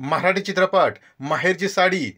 मराठी चित्रपट माहेरची साडी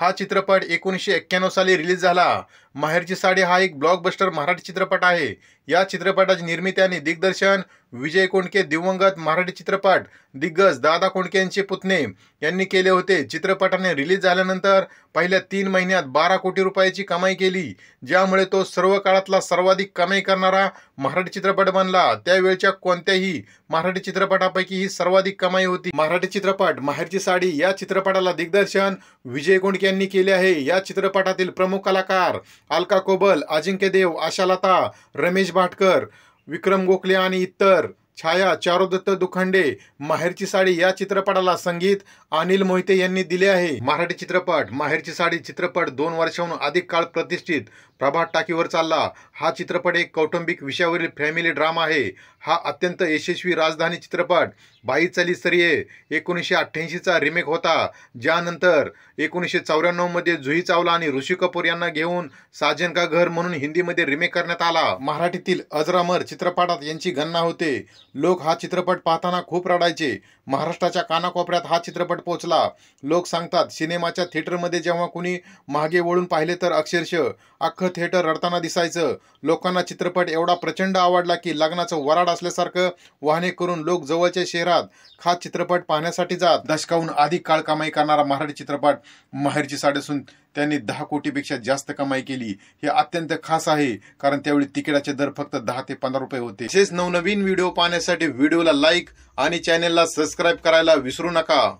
हा चित्रपट एकोणीसशे एक्क्याण्णव साली रिलीज झाला माहेरची साडी हा एक ब्लॉकबस्टर मराठी चित्रपट आहे या चित्रपटाची निर्मिती आणि दिग्दर्शन विजय कोंडके दिवंगत मराठी चित्रपट दिग्गज दादा कोंडके यांचे पुतणे यांनी केले होते चित्रपटाने रिलीज झाल्यानंतर पहिल्या तीन महिन्यात बारा कोटी रुपयाची कमाई केली ज्यामुळे तो सर्व काळातला सर्वाधिक कमाई करणारा मराठी चित्रपट बनला त्यावेळच्या कोणत्याही मराठी चित्रपटापैकी ही सर्वाधिक कमाई होती मराठी चित्रपट माहेरची साडी या चित्रपटाला दिग्दर्शन विजय कोंडके यांनी केले आहे या चित्रपटातील प्रमुख कलाकार अलका कोबल अजिंक्य देव आशालता रमेश भाटकर विक्रम गोखले आणि इतर छाया चारुदत्त दुखंडे माहेरची साडी या चित्रपटाला संगीत अनिल मोहिते यांनी दिले आहे मराठी चित्रपट माहेरची साडी चित्रपट दोन वर्षाहून अधिक काळ प्रतिष्ठित प्रभात टाकीवर चालला हा चित्रपट एक कौटुंबिक विषयावरील फॅमिली ड्रामा आहे हा अत्यंत यशस्वी राजधानी चित्रपट बाई चली सरिये एकोणीसशे अठ्ठ्याऐंशीचा रिमेक होता ज्यानंतर एकोणीसशे चौऱ्याण्णवमध्ये जुही चावला आणि ऋषी कपूर यांना घेऊन साजन का घर म्हणून हिंदीमध्ये रिमेक करण्यात आला मराठीतील अजरामर चित्रपटात यांची गणना होते लोक हा चित्रपट पाहताना खूप रडायचे महाराष्ट्राच्या कानाकोपऱ्यात हा चित्रपट पोचला लोक सांगतात सिनेमाच्या थिएटरमध्ये जेव्हा कुणी मागे वळून पाहिले तर अक्षरशः अख्खं थिएटर रडताना दिसायचं लोकांना चित्रपट एवढा प्रचंड आवडला की लग्नाचं वराड असल्यासारखं वाहने करून लोक जवळच्या शहरात खास चित्रपट पाहण्यासाठी जात दशकाहून अधिक काळ कमाई करणारा मराठी चित्रपट माहेरची साडेसून त्यांनी दहा कोटीपेक्षा जास्त कमाई केली हे अत्यंत खास आहे कारण त्यावेळी तिकिटाचे दर फक्त दहा ते पंधरा रुपये होते तसेच नवनवीन व्हिडिओ पाहण्यासाठी व्हिडिओला लाईक आणि चॅनेलला सबस्क्राईब करायला विसरू नका